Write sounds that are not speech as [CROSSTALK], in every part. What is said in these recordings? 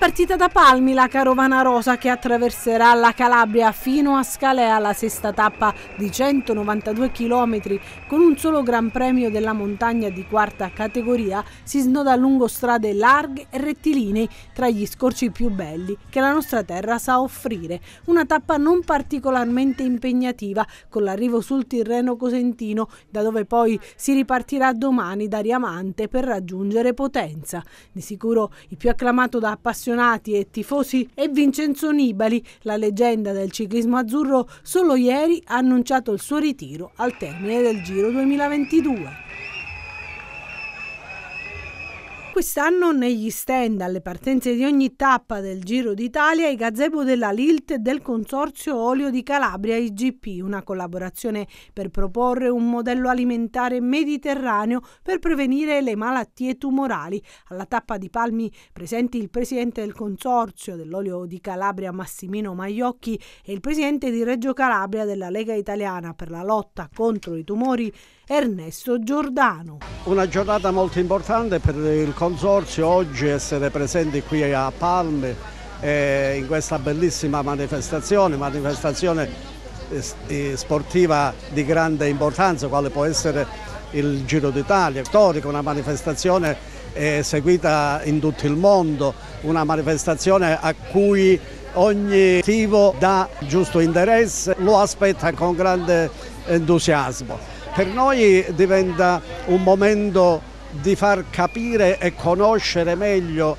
partita da Palmi la carovana rosa che attraverserà la Calabria fino a Scalea, la sesta tappa di 192 km. Con un solo Gran Premio della montagna di quarta categoria si snoda lungo strade larghe e rettilinee tra gli scorci più belli che la nostra terra sa offrire. Una tappa non particolarmente impegnativa con l'arrivo sul Tirreno Cosentino, da dove poi si ripartirà domani da Riamante per raggiungere Potenza. Di sicuro il più acclamato da appassionati appassionati e tifosi e Vincenzo Nibali, la leggenda del ciclismo azzurro, solo ieri ha annunciato il suo ritiro al termine del Giro 2022 quest'anno negli stand alle partenze di ogni tappa del Giro d'Italia i gazebo della Lilt e del Consorzio Olio di Calabria IGP, una collaborazione per proporre un modello alimentare mediterraneo per prevenire le malattie tumorali. Alla tappa di Palmi presenti il presidente del Consorzio dell'Olio di Calabria Massimino Maiocchi e il presidente di Reggio Calabria della Lega Italiana per la lotta contro i tumori Ernesto Giordano. Una giornata molto importante per il Consorzio consorzio oggi essere presenti qui a Palme eh, in questa bellissima manifestazione, manifestazione eh, eh, sportiva di grande importanza quale può essere il Giro d'Italia, storica, una manifestazione eh, seguita in tutto il mondo, una manifestazione a cui ogni attivo dà giusto interesse, lo aspetta con grande entusiasmo. Per noi diventa un momento di far capire e conoscere meglio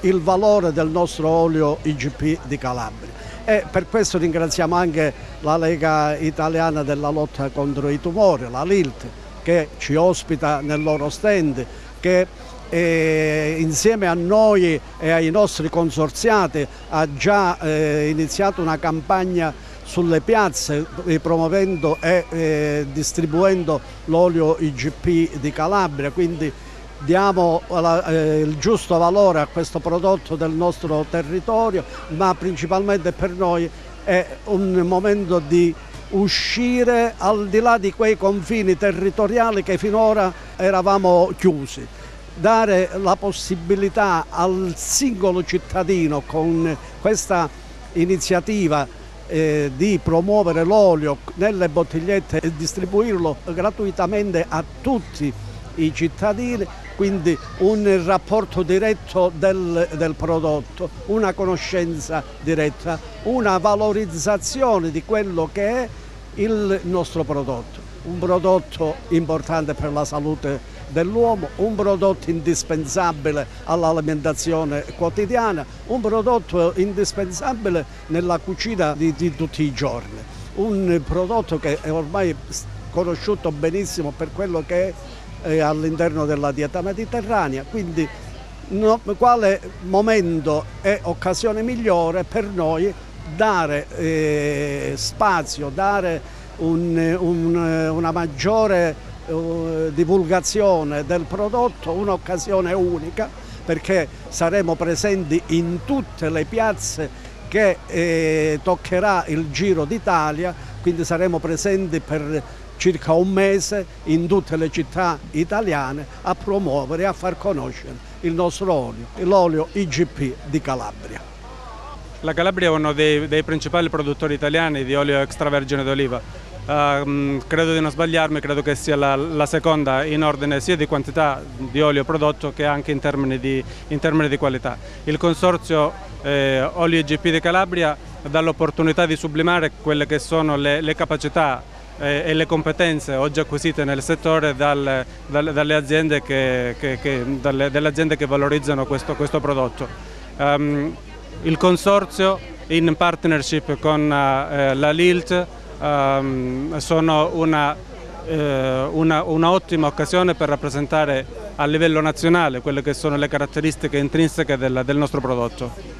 il valore del nostro olio IGP di Calabria. E per questo ringraziamo anche la Lega Italiana della lotta contro i tumori, la LILT, che ci ospita nel loro stand, che e eh, insieme a noi e ai nostri consorziati ha già eh, iniziato una campagna sulle piazze promuovendo e eh, distribuendo l'olio IGP di Calabria, quindi diamo la, eh, il giusto valore a questo prodotto del nostro territorio, ma principalmente per noi è un momento di uscire al di là di quei confini territoriali che finora eravamo chiusi dare la possibilità al singolo cittadino con questa iniziativa eh, di promuovere l'olio nelle bottigliette e distribuirlo gratuitamente a tutti i cittadini, quindi un rapporto diretto del, del prodotto, una conoscenza diretta, una valorizzazione di quello che è il nostro prodotto, un prodotto importante per la salute dell'uomo, un prodotto indispensabile all'alimentazione quotidiana, un prodotto indispensabile nella cucina di, di tutti i giorni, un prodotto che è ormai conosciuto benissimo per quello che è, eh, all'interno della dieta mediterranea, quindi no, quale momento e occasione migliore per noi dare eh, spazio, dare un, un, una maggiore eh, divulgazione del prodotto un'occasione unica perché saremo presenti in tutte le piazze che eh, toccherà il Giro d'Italia, quindi saremo presenti per circa un mese in tutte le città italiane a promuovere e a far conoscere il nostro olio, l'olio IGP di Calabria. La Calabria è uno dei, dei principali produttori italiani di olio extravergine d'oliva. Uh, credo di non sbagliarmi, credo che sia la, la, seconda in ordine sia di quantità di olio prodotto che anche in termini di, in termini di qualità. Il consorzio eh, Olio IGP di Calabria dà l'opportunità di sublimare quelle che sono le, le capacità eh, e le competenze oggi acquisite nel settore dal, dal, dalle, aziende che, che, che, dalle, dalle, aziende che, valorizzano questo, questo prodotto. Um, il consorzio in partnership con eh, la LILT um, sono una, eh, un'ottima occasione per rappresentare a livello nazionale quelle che sono le caratteristiche intrinseche del, del nostro prodotto.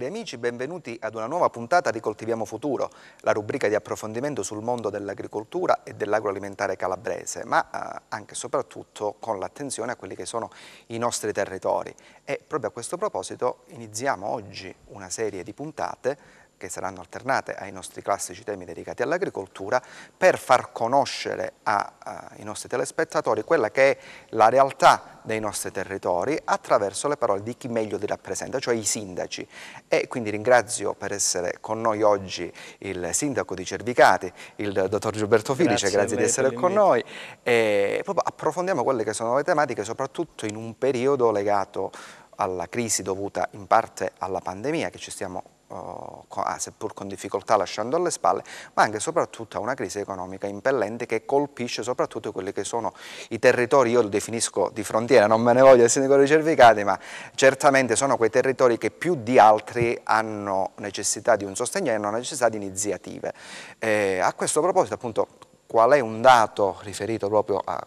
Cari amici, benvenuti ad una nuova puntata di Coltiviamo Futuro, la rubrica di approfondimento sul mondo dell'agricoltura e dell'agroalimentare calabrese, ma eh, anche e soprattutto con l'attenzione a quelli che sono i nostri territori. E proprio a questo proposito iniziamo oggi una serie di puntate che saranno alternate ai nostri classici temi dedicati all'agricoltura, per far conoscere ai nostri telespettatori quella che è la realtà dei nostri territori attraverso le parole di chi meglio li rappresenta, cioè i sindaci. E quindi ringrazio per essere con noi oggi il sindaco di Cervicati, il dottor Gilberto Filice, grazie, grazie di essere con noi. E proprio approfondiamo quelle che sono le tematiche, soprattutto in un periodo legato alla crisi dovuta in parte alla pandemia che ci stiamo oh, ah, seppur con difficoltà lasciando alle spalle, ma anche e soprattutto a una crisi economica impellente che colpisce soprattutto quelli che sono i territori, io li definisco di frontiera, non me ne voglio il sindaco ricervicati, ma certamente sono quei territori che più di altri hanno necessità di un sostegno e hanno necessità di iniziative. Eh, a questo proposito appunto qual è un dato riferito proprio a,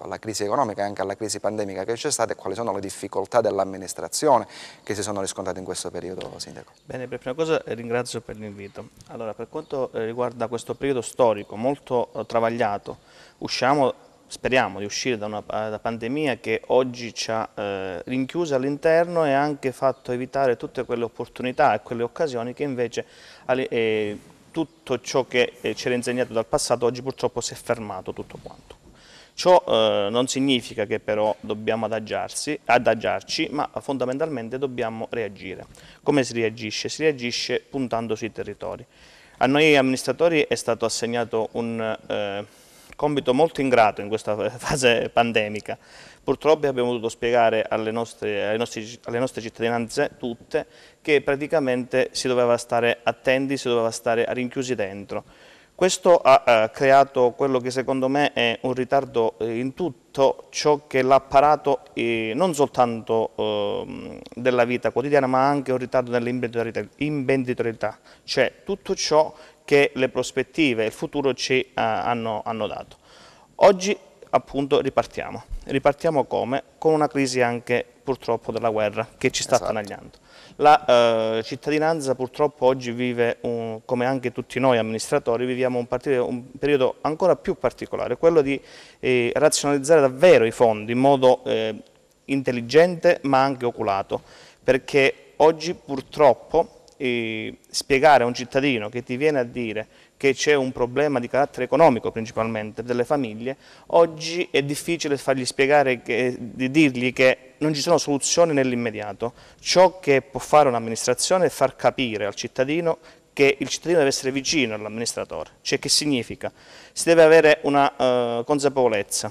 alla crisi economica e anche alla crisi pandemica che c'è stata e quali sono le difficoltà dell'amministrazione che si sono riscontrate in questo periodo, Sindaco? Bene, per prima cosa ringrazio per l'invito. Allora, per quanto riguarda questo periodo storico molto eh, travagliato, usciamo, speriamo di uscire da una eh, da pandemia che oggi ci ha eh, rinchiuso all'interno e ha anche fatto evitare tutte quelle opportunità e quelle occasioni che invece... Eh, tutto ciò che eh, c'era insegnato dal passato oggi purtroppo si è fermato tutto quanto. Ciò eh, non significa che però dobbiamo adagiarsi, adagiarci, ma fondamentalmente dobbiamo reagire. Come si reagisce? Si reagisce puntando sui territori. A noi amministratori è stato assegnato un... Eh, compito molto ingrato in questa [LAUGHS] fase pandemica. Purtroppo abbiamo dovuto spiegare alle nostre, alle, nostre, alle nostre, cittadinanze tutte che praticamente si doveva stare attenti, si doveva stare rinchiusi dentro. Questo ha eh, creato quello che secondo me è un ritardo eh, in tutto ciò che l'apparato eh, non soltanto eh, della vita quotidiana ma anche un ritardo nell'imprenditorialità, cioè tutto ciò che le prospettive e il futuro ci eh, hanno, hanno, dato. Oggi appunto ripartiamo, ripartiamo come? Con una crisi anche purtroppo della guerra che ci sta esatto. attanagliando. La eh, cittadinanza purtroppo oggi vive, un, come anche tutti noi amministratori, viviamo un, partito, un periodo ancora più particolare, quello di eh, razionalizzare davvero i fondi in modo eh, intelligente ma anche oculato, perché oggi purtroppo spiegare a un cittadino che ti viene a dire che c'è un problema di carattere economico principalmente delle famiglie, oggi è difficile fargli spiegare, che, di dirgli che non ci sono soluzioni nell'immediato. Ciò che può fare un'amministrazione è far capire al cittadino che il cittadino deve essere vicino all'amministratore, cioè che significa? Si deve avere una eh, consapevolezza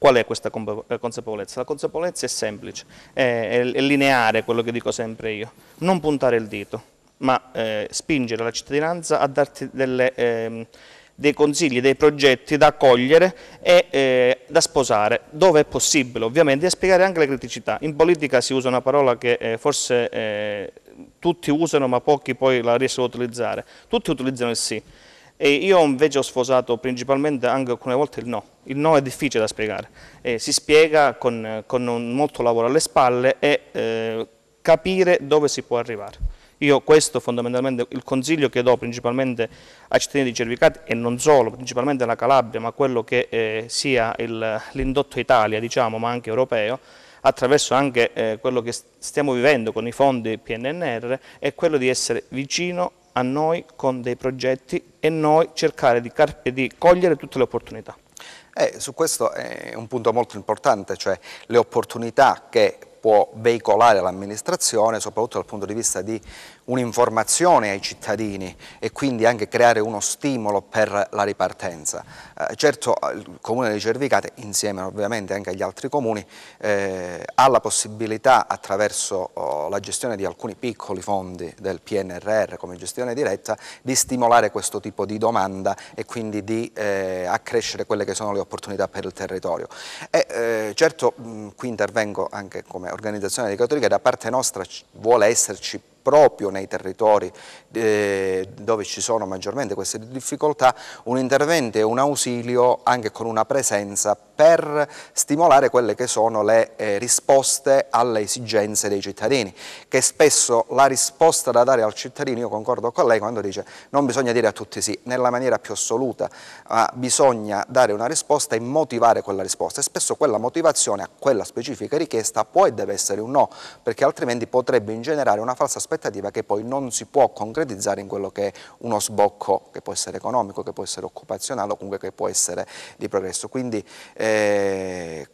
Qual è questa eh, consapevolezza? La consapevolezza è semplice, è, è lineare quello che dico sempre io, non puntare il dito, ma eh, spingere la cittadinanza a darti delle, eh, dei consigli, dei progetti da accogliere e eh, da sposare, dove è possibile ovviamente, e spiegare anche le criticità. In politica si usa una parola che eh, forse eh, tutti usano ma pochi poi la riescono a utilizzare, tutti utilizzano il sì, e io invece ho sfosato principalmente anche alcune volte il no. Il no è difficile da spiegare, eh, si spiega con, con molto lavoro alle spalle e eh, capire dove si può arrivare. Io questo fondamentalmente il consiglio che do principalmente ai cittadini di Cervicati e non solo, principalmente alla Calabria, ma quello che eh, sia l'indotto Italia, diciamo, ma anche europeo, attraverso anche eh, quello che stiamo vivendo con i fondi PNNR, è quello di essere vicino a noi con dei progetti e noi cercare di, di cogliere tutte le opportunità. Eh, su questo è un punto molto importante, cioè le opportunità che può veicolare l'amministrazione, soprattutto dal punto di vista di un'informazione ai cittadini e quindi anche creare uno stimolo per la ripartenza. Eh, certo il comune di Cervicate, insieme ovviamente anche agli altri comuni, eh, ha la possibilità attraverso oh, la gestione di alcuni piccoli fondi del PNRR come gestione diretta di stimolare questo tipo di domanda e quindi di eh, accrescere quelle che sono le opportunità per il territorio. E, eh, certo mh, qui intervengo anche come organizzazione di che da parte nostra vuole esserci proprio nei territori eh, dove ci sono maggiormente queste difficoltà un intervento e un ausilio anche con una presenza per stimolare quelle che sono le eh, risposte alle esigenze dei cittadini, che spesso la risposta da dare al cittadino, io concordo con lei quando dice non bisogna dire a tutti sì, nella maniera più assoluta, ma bisogna dare una risposta e motivare quella risposta e spesso quella motivazione a quella specifica richiesta può e deve essere un no, perché altrimenti potrebbe ingenerare una falsa aspettativa aspettativa che poi non si può concretizzare in quello che è uno sbocco che può essere economico, che può essere occupazionale o comunque che può essere di progresso. Quindi eh,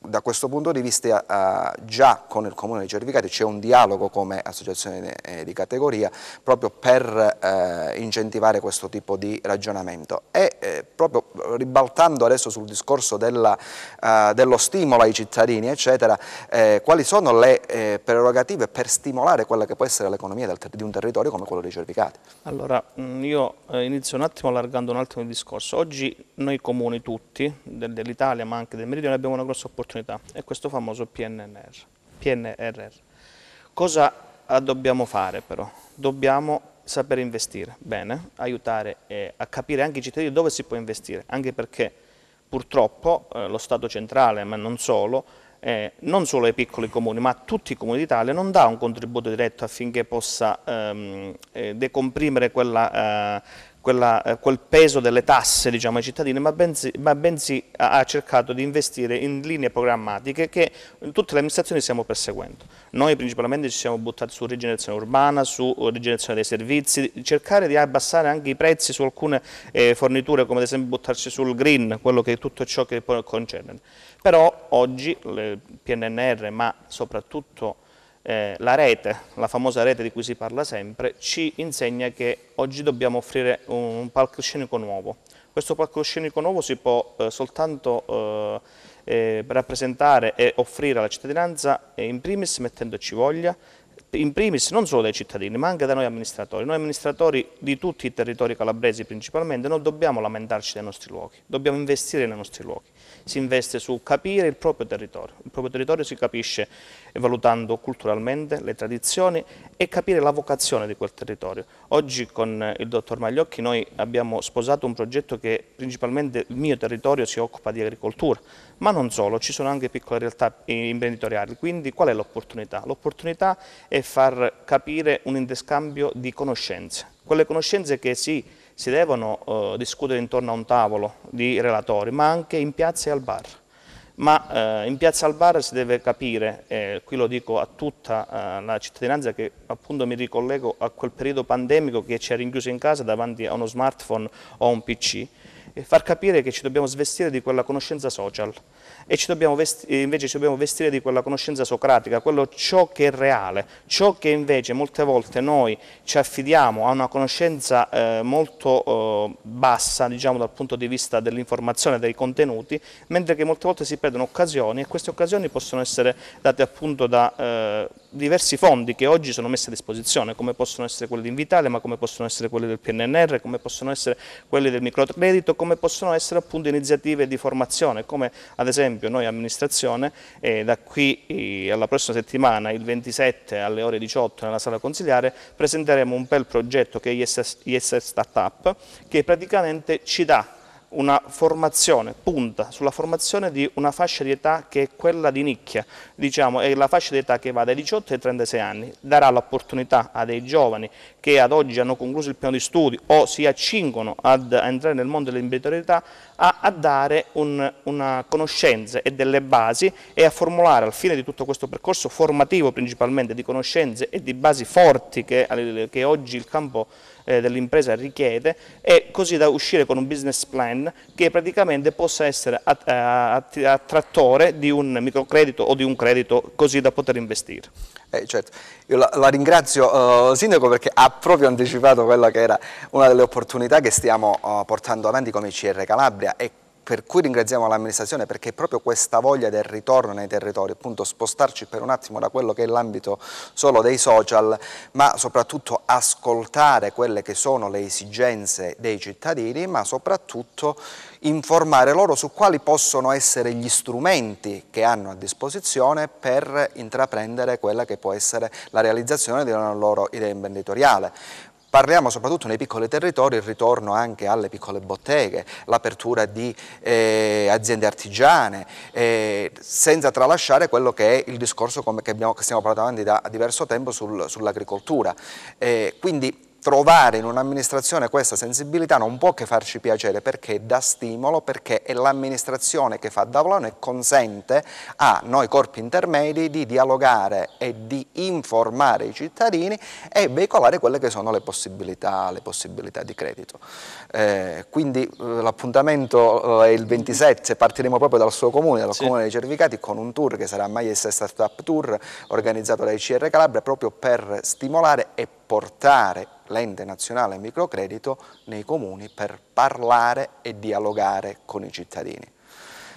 da questo punto di vista eh, già con il Comune di Cervicati c'è un dialogo come associazione eh, di categoria proprio per eh, incentivare questo tipo di ragionamento e eh, proprio ribaltando adesso sul discorso della, eh, dello stimolo ai cittadini eccetera, eh, quali sono le prerogative per stimolare quella che può essere l'economia di un territorio come quello di Cervicati? Allora mm, io inizio un attimo allargando un attimo il discorso, oggi noi comuni tutti dell'Italia ma anche del Meridione abbiamo una grossa opportunità opportunità, è questo famoso PNR. PNRR. Cosa ah, dobbiamo fare però? Dobbiamo saper investire bene, aiutare eh, a capire anche i cittadini dove si può investire, anche perché purtroppo eh, lo Stato centrale, ma non solo, eh, non solo ai piccoli comuni, ma a tutti i comuni d'Italia, non dà un contributo diretto affinché possa ehm, eh, decomprimere quella eh, quella, eh, quel peso delle tasse diciamo, ai cittadini, ma bensì, ma bensì ha, ha cercato di investire in linee programmatiche che tutte le amministrazioni stiamo perseguendo. Noi principalmente ci siamo buttati su rigenerazione urbana, su rigenerazione dei servizi, cercare di abbassare anche i prezzi su alcune eh, forniture, come ad esempio buttarci sul green, quello che è tutto ciò che poi concerne. Però oggi il PNNR, ma soprattutto eh, la rete, la famosa rete di cui si parla sempre, ci insegna che oggi dobbiamo offrire un, un palcoscenico nuovo. Questo palcoscenico nuovo si può eh, soltanto eh, eh rappresentare e offrire alla cittadinanza eh, in primis mettendoci voglia, in primis non solo dai cittadini ma anche da noi amministratori. Noi amministratori di tutti i territori calabresi principalmente non dobbiamo lamentarci dei nostri luoghi, dobbiamo investire nei nostri luoghi si investe su capire il proprio territorio. Il proprio territorio si capisce valutando culturalmente le tradizioni e capire la vocazione di quel territorio. Oggi con il dottor Magliocchi noi abbiamo sposato un progetto che principalmente il mio territorio si occupa di agricoltura, ma non solo, ci sono anche piccole realtà imprenditoriali, quindi qual è l'opportunità? L'opportunità è far capire un interscambio di conoscenze, quelle conoscenze che si si devono eh, discutere intorno a un tavolo di relatori, ma anche in piazza e al bar. Ma eh, in piazza al bar si deve capire, eh, qui lo dico a tutta eh, la cittadinanza che appunto mi ricollego a quel periodo pandemico che ci ha rinchiuso in casa davanti a uno smartphone o a un pc, e far capire che ci dobbiamo svestire di quella conoscenza social, e ci vestire, invece ci dobbiamo vestire di quella conoscenza socratica, quello ciò che è reale, ciò che invece molte volte noi ci affidiamo a una conoscenza eh, molto eh, bassa diciamo, dal punto di vista dell'informazione, dei contenuti, mentre che molte volte si perdono occasioni e queste occasioni possono essere date appunto da... Eh, diversi fondi che oggi sono messi a disposizione, come possono essere quelli di Invitale, ma come possono essere quelli del PNNR, come possono essere quelli del microcredito, come possono essere appunto iniziative di formazione, come ad esempio noi amministrazione eh, da qui eh, alla prossima settimana, il 27 alle ore 18 nella sala consigliare, presenteremo un bel progetto che è ISS, ISS Startup, che praticamente ci dà una formazione, punta sulla formazione di una fascia di età che è quella di nicchia, diciamo è la fascia di età che va dai 18 ai 36 anni, darà l'opportunità a dei giovani che ad oggi hanno concluso il piano di studi o si accingono ad entrare nel mondo dell'imprenditorialità a, a, dare un, una conoscenza e delle basi e a formulare al fine di tutto questo percorso formativo principalmente di conoscenze e di basi forti che, che oggi il campo eh, dell'impresa richiede e così da uscire con un business plan che praticamente possa essere attrattore di un microcredito o di un credito così da poter investire. Eh, certo. Io la, la ringrazio uh, Sindaco perché ha proprio anticipato quella che era una delle opportunità che stiamo uh, portando avanti come ICR Calabria e per cui ringraziamo l'amministrazione perché proprio questa voglia del ritorno nei territori, appunto spostarci per un attimo da quello che è l'ambito solo dei social, ma soprattutto ascoltare quelle che sono le esigenze dei cittadini, ma soprattutto informare loro su quali possono essere gli strumenti che hanno a disposizione per intraprendere quella che può essere la realizzazione di una loro idea imprenditoriale. Parliamo soprattutto nei piccoli territori, il ritorno anche alle piccole botteghe, l'apertura di eh, aziende artigiane, eh, senza tralasciare quello che è il discorso che, abbiamo, che, stiamo parlando avanti da diverso tempo sul, sull'agricoltura. Eh, quindi trovare in un'amministrazione questa sensibilità non può che farci piacere perché dà stimolo, perché è l'amministrazione che fa da volano e consente a noi corpi intermedi di dialogare e di informare i cittadini e veicolare quelle che sono le possibilità, le possibilità di credito. Eh, quindi eh, l'appuntamento eh, è il 27, partiremo proprio dal suo comune, dal sì. comune dei Cervicati con un tour che sarà Maiessa Startup Tour organizzato da ICR Calabria proprio per stimolare e portare l'ente nazionale microcredito, nei comuni per parlare e dialogare con i cittadini.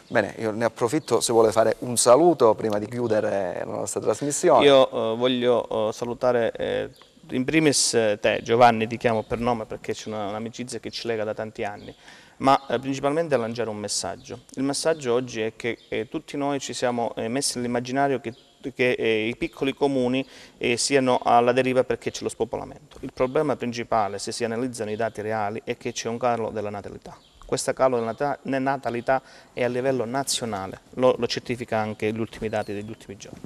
Bene, io ne approfitto se vuole fare un saluto prima di chiudere la nostra trasmissione. Io eh, voglio eh, salutare eh, in primis eh, te Giovanni, ti chiamo per nome perché c'è un'amicizia che ci lega da tanti anni, ma eh, principalmente a lanciare un messaggio. Il messaggio oggi è che eh, tutti noi ci siamo messi nell'immaginario che che eh, i piccoli comuni eh, siano alla deriva perché c'è lo spopolamento. Il problema principale, se si analizzano i dati reali, è che c'è un calo della natalità. Questo calo della natalità è a livello nazionale, lo, lo certifica anche gli ultimi dati degli ultimi giorni.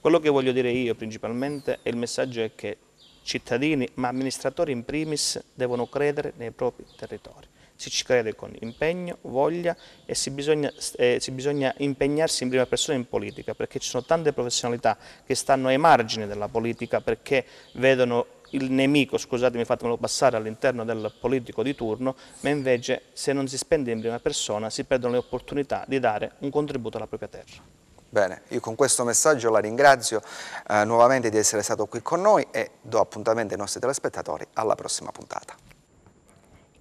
Quello che voglio dire io principalmente è il messaggio è che cittadini ma amministratori in primis devono credere nei propri territori se ci crede con impegno, voglia e si bisogna, eh, si bisogna, impegnarsi in prima persona in politica, perché ci sono tante professionalità che stanno ai margini della politica perché vedono il nemico, scusatemi, fatemelo passare all'interno del politico di turno, ma invece se non si spende in prima persona si perdono le opportunità di dare un contributo alla propria terra. Bene, io con questo messaggio la ringrazio eh, nuovamente di essere stato qui con noi e do appuntamento ai nostri telespettatori alla prossima puntata.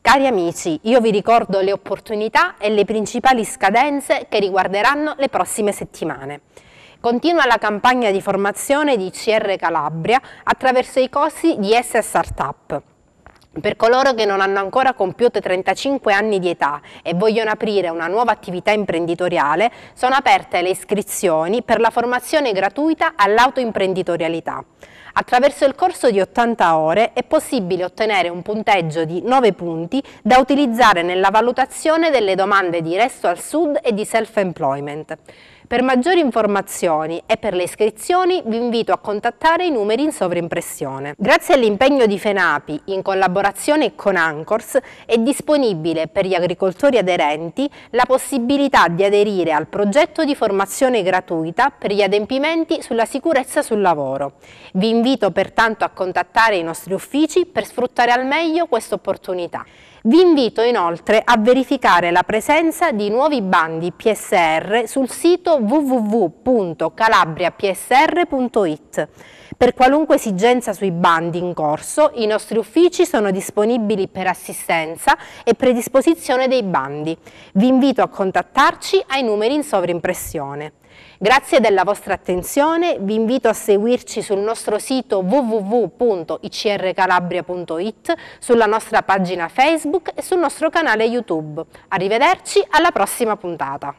Cari amici, io vi ricordo le opportunità e le principali scadenze che riguarderanno le prossime settimane. Continua la campagna di formazione di CR Calabria attraverso i corsi di S Startup. Per coloro che non hanno ancora compiuto 35 anni di età e vogliono aprire una nuova attività imprenditoriale, sono aperte le iscrizioni per la formazione gratuita all'autoimprenditorialità. Attraverso il corso di 80 ore è possibile ottenere un punteggio di 9 punti da utilizzare nella valutazione delle domande di resto al sud e di self-employment. Per maggiori informazioni e per le iscrizioni vi invito a contattare i numeri in sovrimpressione. Grazie all'impegno di FENAPI in collaborazione con Anchors è disponibile per gli agricoltori aderenti la possibilità di aderire al progetto di formazione gratuita per gli adempimenti sulla sicurezza sul lavoro. Vi invito pertanto a contattare i nostri uffici per sfruttare al meglio questa opportunità. Vi invito inoltre a verificare la presenza di nuovi bandi PSR sul sito www.calabriapsr.it. Per qualunque esigenza sui bandi in corso, i nostri uffici sono disponibili per assistenza e predisposizione dei bandi. Vi invito a contattarci ai numeri in sovrimpressione. Grazie della vostra attenzione, vi invito a seguirci sul nostro sito www.icrcalabria.it, sulla nostra pagina Facebook e sul nostro canale YouTube. Arrivederci alla prossima puntata.